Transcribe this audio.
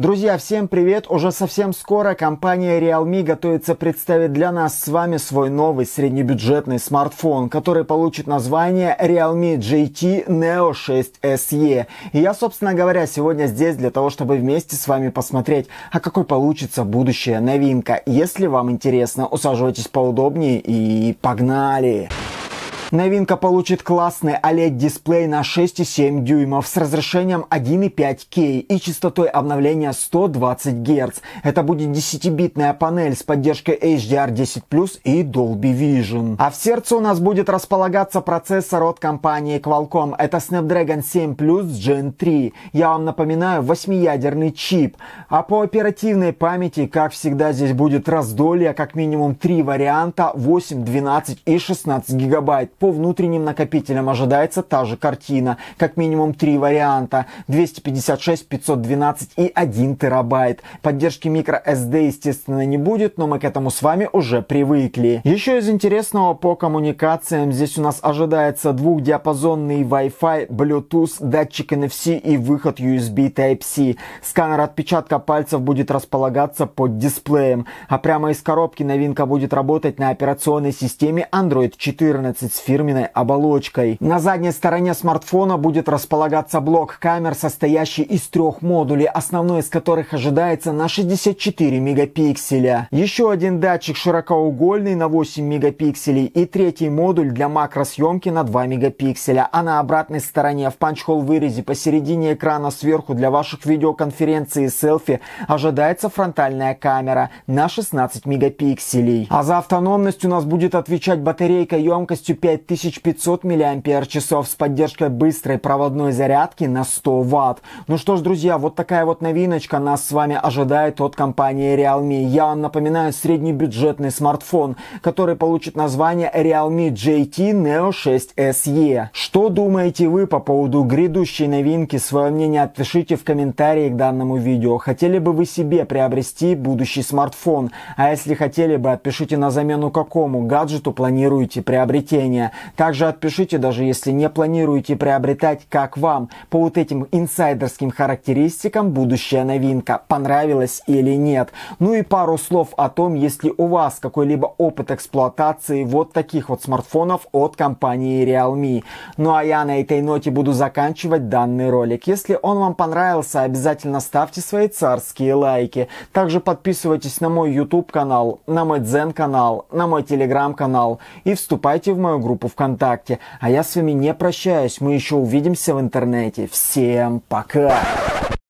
Друзья, всем привет! Уже совсем скоро компания Realme готовится представить для нас с вами свой новый среднебюджетный смартфон, который получит название Realme GT Neo 6 SE. И я, собственно говоря, сегодня здесь для того, чтобы вместе с вами посмотреть, а какой получится будущая новинка. Если вам интересно, усаживайтесь поудобнее и погнали! Погнали! Новинка получит классный OLED-дисплей на 6,7 дюймов с разрешением 15 k и частотой обновления 120 Гц. Это будет 10-битная панель с поддержкой HDR10+, и Dolby Vision. А в сердце у нас будет располагаться процессор от компании Qualcomm. Это Snapdragon 7 Plus Gen 3. Я вам напоминаю, восьмиядерный чип. А по оперативной памяти, как всегда, здесь будет раздолье, как минимум три варианта, 8, 12 и 16 гигабайт. По внутренним накопителям ожидается та же картина. Как минимум три варианта. 256, 512 и 1 терабайт. Поддержки microSD, естественно, не будет, но мы к этому с вами уже привыкли. Еще из интересного по коммуникациям здесь у нас ожидается двухдиапазонный Wi-Fi, Bluetooth, датчик NFC и выход USB Type-C. Сканер отпечатка пальцев будет располагаться под дисплеем, а прямо из коробки новинка будет работать на операционной системе Android 14 фирменной оболочкой. На задней стороне смартфона будет располагаться блок камер, состоящий из трех модулей, основной из которых ожидается на 64 мегапикселя. Еще один датчик широкоугольный на 8 мегапикселей и третий модуль для макросъемки на 2 мегапикселя, а на обратной стороне в панчхол вырезе посередине экрана сверху для ваших видеоконференций и селфи ожидается фронтальная камера на 16 мегапикселей. А за автономность у нас будет отвечать батарейка емкостью 5 5500 мАч с поддержкой быстрой проводной зарядки на 100 Вт. Ну что ж, друзья, вот такая вот новиночка нас с вами ожидает от компании Realme. Я вам напоминаю среднебюджетный смартфон, который получит название Realme JT Neo 6 SE. Что думаете вы по поводу грядущей новинки? Свое мнение отпишите в комментарии к данному видео. Хотели бы вы себе приобрести будущий смартфон? А если хотели бы, отпишите на замену какому гаджету планируете приобретение. Также отпишите, даже если не планируете приобретать, как вам по вот этим инсайдерским характеристикам будущая новинка, понравилась или нет. Ну и пару слов о том, если у вас какой-либо опыт эксплуатации вот таких вот смартфонов от компании Realme. Ну а я на этой ноте буду заканчивать данный ролик. Если он вам понравился, обязательно ставьте свои царские лайки. Также подписывайтесь на мой YouTube канал, на мой Дзен канал, на мой Telegram канал и вступайте в мою группу группу ВКонтакте. А я с вами не прощаюсь. Мы еще увидимся в интернете. Всем пока!